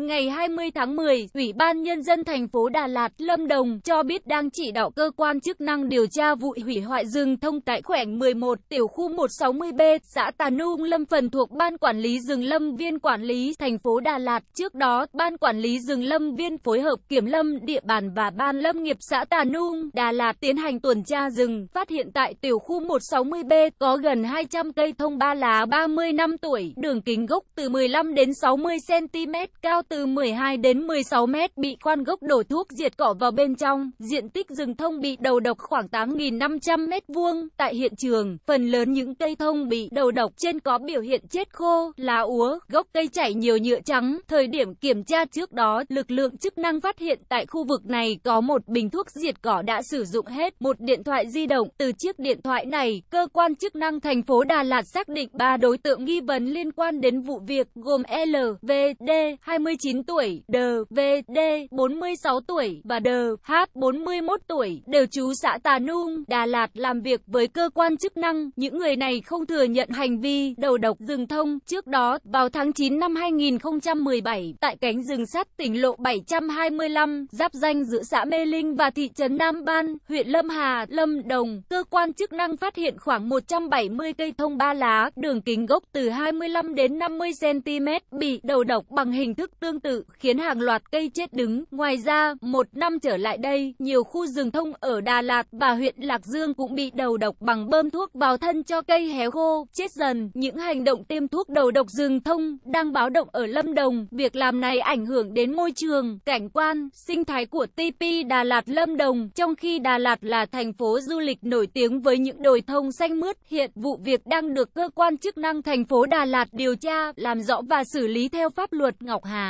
Ngày 20 tháng 10, Ủy ban Nhân dân thành phố Đà Lạt, Lâm Đồng cho biết đang chỉ đạo cơ quan chức năng điều tra vụ hủy hoại rừng thông tại khoảnh 11, tiểu khu 160B, xã Tà Nung, Lâm Phần thuộc Ban Quản lý rừng Lâm Viên Quản lý thành phố Đà Lạt. Trước đó, Ban Quản lý rừng Lâm Viên phối hợp kiểm lâm địa bàn và Ban Lâm nghiệp xã Tà Nung, Đà Lạt tiến hành tuần tra rừng, phát hiện tại tiểu khu 160B có gần 200 cây thông ba lá 30 năm tuổi, đường kính gốc từ 15 đến 60 cm cao từ 12 đến 16 mét bị quan gốc đổ thuốc diệt cỏ vào bên trong. Diện tích rừng thông bị đầu độc khoảng 8.500 mét vuông. Tại hiện trường, phần lớn những cây thông bị đầu độc trên có biểu hiện chết khô, lá úa, gốc cây chảy nhiều nhựa trắng. Thời điểm kiểm tra trước đó, lực lượng chức năng phát hiện tại khu vực này có một bình thuốc diệt cỏ đã sử dụng hết, một điện thoại di động. Từ chiếc điện thoại này, cơ quan chức năng thành phố Đà Lạt xác định ba đối tượng nghi vấn liên quan đến vụ việc gồm L, V, D, 20 29 tuổi, DVD 46 tuổi và DH 41 tuổi đều trú xã Tà Nung, Đà Lạt làm việc với cơ quan chức năng. Những người này không thừa nhận hành vi đầu độc rừng thông. Trước đó, vào tháng 9 năm 2017, tại cánh rừng sắt tỉnh lộ 725, giáp danh giữa xã Mê Linh và thị trấn Nam Ban, huyện Lâm Hà, Lâm Đồng, cơ quan chức năng phát hiện khoảng 170 cây thông ba lá, đường kính gốc từ 25 đến 50 cm bị đầu độc bằng hình thức tương tự khiến hàng loạt cây chết đứng. Ngoài ra, một năm trở lại đây, nhiều khu rừng thông ở Đà Lạt và huyện Lạc Dương cũng bị đầu độc bằng bơm thuốc vào thân cho cây héo khô, chết dần. Những hành động tiêm thuốc đầu độc rừng thông đang báo động ở Lâm Đồng. Việc làm này ảnh hưởng đến môi trường, cảnh quan, sinh thái của TP Đà Lạt Lâm Đồng, trong khi Đà Lạt là thành phố du lịch nổi tiếng với những đồi thông xanh mướt. Hiện vụ việc đang được cơ quan chức năng thành phố Đà Lạt điều tra, làm rõ và xử lý theo pháp luật Ngọc Hà.